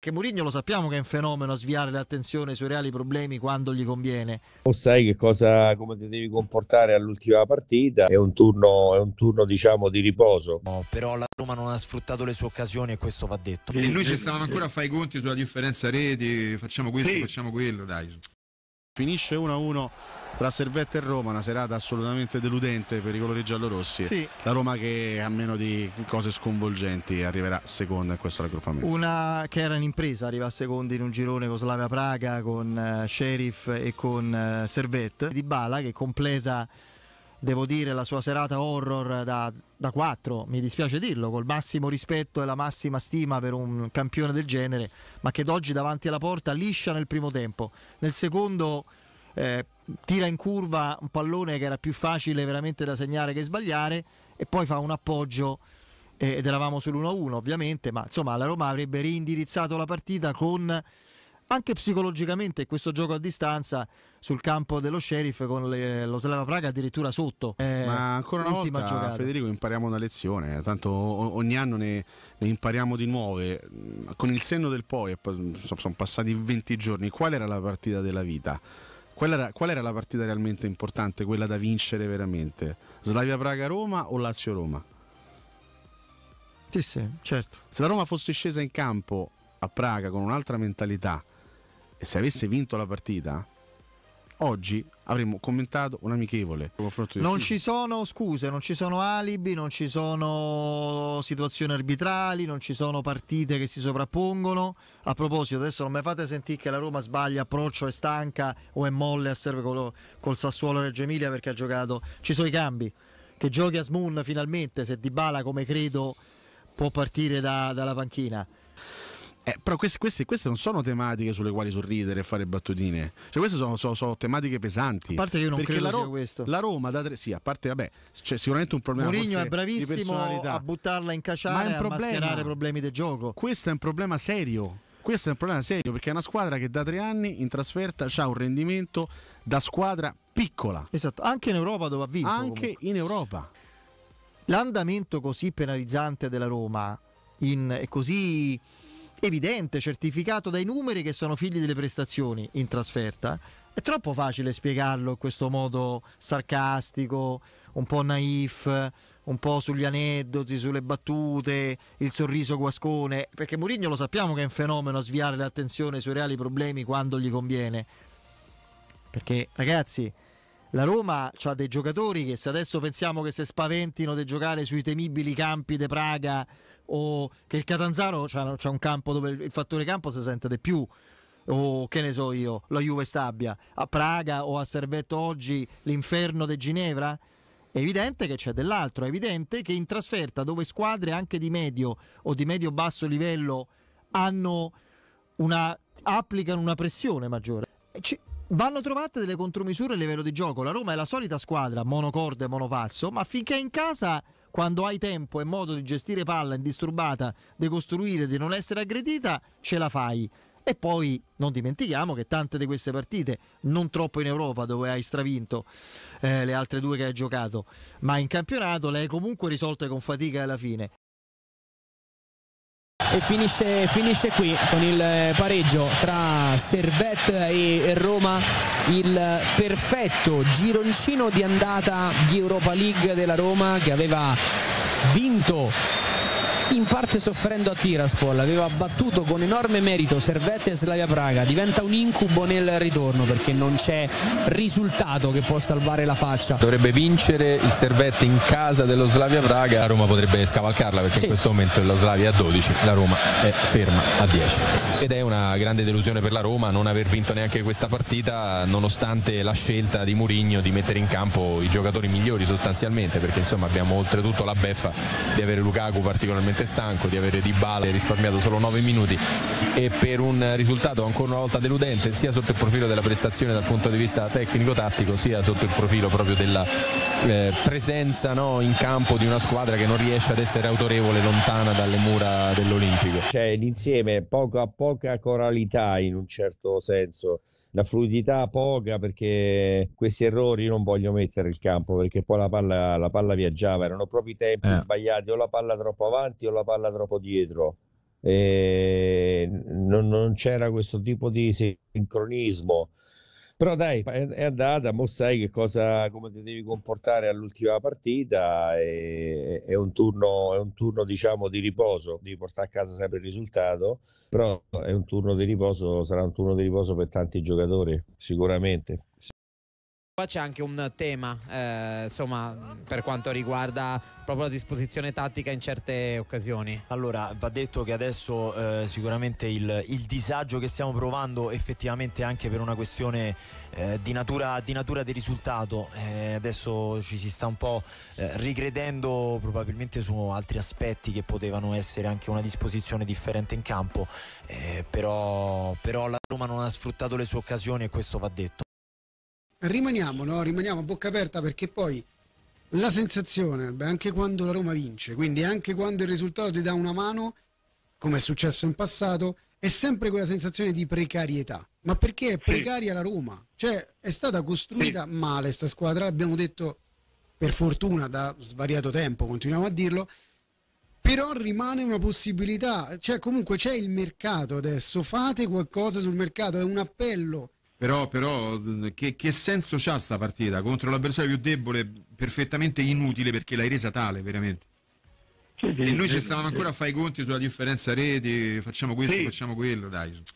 che Mourinho lo sappiamo che è un fenomeno a sviare l'attenzione sui reali problemi quando gli conviene. O sai che cosa, come ti devi comportare all'ultima partita, è un turno, è un turno diciamo di riposo. No, però la Roma non ha sfruttato le sue occasioni e questo va detto. E noi ci stavamo ancora a fare i conti sulla differenza reti, facciamo questo, sì. facciamo quello, dai. Finisce 1-1 tra Servette e Roma, una serata assolutamente deludente per i colori giallorossi. Sì. La Roma che a meno di cose sconvolgenti arriverà seconda in questo raggruppamento. Una che era un'impresa, arriva a seconda in un girone con Slavia Praga, con uh, Sheriff e con uh, Servette. Di Bala che completa devo dire, la sua serata horror da, da 4, mi dispiace dirlo, col massimo rispetto e la massima stima per un campione del genere, ma che d'oggi davanti alla porta liscia nel primo tempo, nel secondo eh, tira in curva un pallone che era più facile veramente da segnare che sbagliare e poi fa un appoggio eh, ed eravamo sull'1-1 ovviamente, ma insomma la Roma avrebbe rindirizzato la partita con anche psicologicamente questo gioco a distanza sul campo dello Sheriff con le, lo Slava Praga addirittura sotto. Eh, Ma ancora una volta, giocata. Federico, impariamo una lezione, tanto ogni anno ne, ne impariamo di nuove. Con il senno del poi, sono passati 20 giorni, qual era la partita della vita? Era, qual era la partita realmente importante, quella da vincere veramente? Slavia Praga-Roma o Lazio-Roma? Sì, sì, certo. Se la Roma fosse scesa in campo a Praga con un'altra mentalità, e se avesse vinto la partita, oggi avremmo commentato un amichevole. Non ci sono scuse, non ci sono alibi, non ci sono situazioni arbitrali, non ci sono partite che si sovrappongono. A proposito, adesso non mi fate sentire che la Roma sbaglia approccio, è stanca o è molle a serve col, col Sassuolo Reggio Emilia perché ha giocato. Ci sono i cambi. Che giochi a Smoon finalmente, se Dybala come credo può partire da, dalla panchina eh, però queste, queste, queste, non sono tematiche sulle quali sorridere e fare battutine. Cioè, queste sono, sono, sono tematiche pesanti. A parte che io non Perché credo la Ro- sia questo. La Roma da tre. Sì, a parte, vabbè, c'è sicuramente un problema. Mourinho è bravissimo a buttarla in cacciata e a problema. mascherare problemi del gioco. Questo è un problema serio questo è un problema serio perché è una squadra che da tre anni in trasferta ha un rendimento da squadra piccola. Esatto, anche in Europa dove ha vinto. Anche comunque. in Europa. L'andamento così penalizzante della Roma in, e così evidente, certificato dai numeri che sono figli delle prestazioni in trasferta. È troppo facile spiegarlo in questo modo sarcastico, un po' naif, un po' sugli aneddoti, sulle battute, il sorriso guascone, perché Mourinho lo sappiamo che è un fenomeno a sviare l'attenzione sui reali problemi quando gli conviene. Perché ragazzi, la Roma ha dei giocatori che se adesso pensiamo che si spaventino di giocare sui temibili campi di Praga o che il Catanzaro c'è un campo dove il fattore campo si sente di più o che ne so io, la Juve Stabia, a Praga o a Servetto oggi l'inferno di Ginevra? È evidente che c'è dell'altro, è evidente che in trasferta dove squadre anche di medio o di medio-basso livello hanno una, applicano una pressione maggiore. Vanno trovate delle contromisure a livello di gioco. La Roma è la solita squadra monocorde e monopasso, ma finché è in casa, quando hai tempo e modo di gestire palla indisturbata, di costruire, di non essere aggredita, ce la fai. E poi non dimentichiamo che tante di queste partite, non troppo in Europa dove hai stravinto eh, le altre due che hai giocato, ma in campionato le hai comunque risolte con fatica alla fine e finisce, finisce qui con il eh, pareggio tra Servette e Roma il perfetto gironcino di andata di Europa League della Roma che aveva vinto in parte soffrendo a Tiraspol, aveva battuto con enorme merito Servette e Slavia Praga, diventa un incubo nel ritorno perché non c'è risultato che può salvare la faccia. Dovrebbe vincere il Servette in casa dello Slavia Praga, la Roma potrebbe scavalcarla perché sì. in questo momento lo Slavia è a 12, la Roma è ferma a 10 ed è una grande delusione per la Roma non aver vinto neanche questa partita nonostante la scelta di Murigno di mettere in campo i giocatori migliori sostanzialmente perché insomma abbiamo oltretutto la beffa di avere Lukaku particolarmente veramente stanco di avere Di Bale risparmiato solo 9 minuti e per un risultato ancora una volta deludente sia sotto il profilo della prestazione dal punto di vista tecnico-tattico sia sotto il profilo proprio della eh, presenza no, in campo di una squadra che non riesce ad essere autorevole lontana dalle mura dell'Olimpico. C'è cioè, l'insieme poco a poca coralità in un certo senso la fluidità poca perché questi errori non voglio mettere il campo perché poi la palla, la palla viaggiava, erano proprio i tempi eh. sbagliati, o la palla troppo avanti o la palla troppo dietro. Non, non, c'era questo tipo di sincronismo. Però dai, è, andata, mo sai che cosa, come ti devi comportare all'ultima partita, è, è, un turno, è un turno diciamo di riposo, devi portare a casa sempre il risultato, però è un turno di riposo, sarà un turno di riposo per tanti giocatori, sicuramente. Qua c'è anche un tema, eh, insomma, per quanto riguarda proprio la disposizione tattica in certe occasioni. Allora, va detto che adesso eh, sicuramente il, il, disagio che stiamo provando effettivamente anche per una questione eh, di, natura, di, natura, di risultato, eh, adesso ci si sta un po' eh, ricredendo probabilmente su altri aspetti che potevano essere anche una disposizione differente in campo, eh, però, però la Roma non ha sfruttato le sue occasioni e questo va detto. Rimaniamo, no? Rimaniamo a bocca aperta perché poi la sensazione, anche quando la Roma vince, quindi anche quando il risultato ti dà una mano, come è successo in passato, è sempre quella sensazione di precarietà. Ma perché è precaria sì. la Roma? Cioè è stata costruita sì. male questa squadra, l'abbiamo detto per fortuna da svariato tempo, continuiamo a dirlo, però rimane una possibilità, cioè comunque c'è il mercato adesso, fate qualcosa sul mercato, è un appello però, però mm, che, che, senso c'ha sta partita contro l'avversario più debole, perfettamente inutile perché l'hai resa tale veramente. Sì, sì, e noi sì, ci stavamo ancora a fare i conti sulla differenza reti, facciamo questo, facciamo quello, dai.